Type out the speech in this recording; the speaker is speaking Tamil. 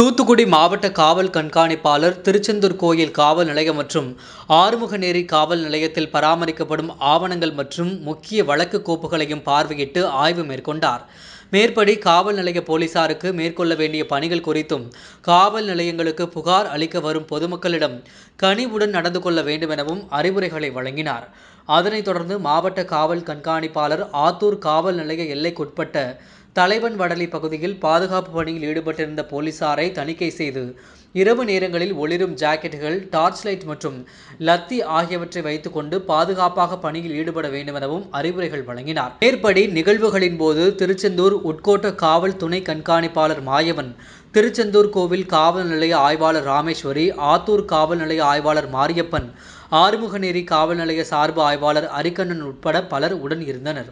தூத்துக்குடி மாவட்ட காவல் கண்காணிப்பாளர் திருச்செந்தூர் கோயில் காவல் நிலையம் மற்றும் ஆறுமுகநேரி காவல் நிலையத்தில் பராமரிக்கப்படும் ஆவணங்கள் மற்றும் முக்கிய வழக்கு கோப்புகளையும் பார்வையிட்டு ஆய்வு மேற்கொண்டார் மேற்படி காவல் நிலைய போலீசாருக்கு மேற்கொள்ள வேண்டிய பணிகள் குறித்தும் காவல் நிலையங்களுக்கு புகார் அளிக்க வரும் பொதுமக்களிடம் கனிவுடன் நடந்து கொள்ள வேண்டும் எனவும் அறிவுரைகளை வழங்கினார் அதனைத் தொடர்ந்து மாவட்ட காவல் கண்காணிப்பாளர் ஆத்தூர் காவல் நிலைய எல்லைக்குட்பட்ட தலைவன் வடலி பகுதியில் பாதுகாப்பு பணியில் ஈடுபட்டிருந்த போலீசாரை தணிக்கை செய்து இரவு நேரங்களில் ஒளிரும் ஜாக்கெட்டுகள் டார்ச் லைட் மற்றும் லத்தி ஆகியவற்றை வைத்துக்கொண்டு பாதுகாப்பாக பணியில் ஈடுபட வேண்டும் எனவும் அறிவுரைகள் வழங்கினார் மேற்படி நிகழ்வுகளின் போது திருச்செந்தூர் உட்கோட்ட காவல் துணை கண்காணிப்பாளர் மாயவன் திருச்செந்தூர் கோவில் காவல் நிலைய ஆய்வாளர் ராமேஸ்வரி ஆத்தூர் காவல் நிலைய ஆய்வாளர் மாரியப்பன் ஆறுமுகநேரி காவல் நிலைய சார்பு ஆய்வாளர் அரிக்கண்ணன் உட்பட பலர் உடன் இருந்தனர்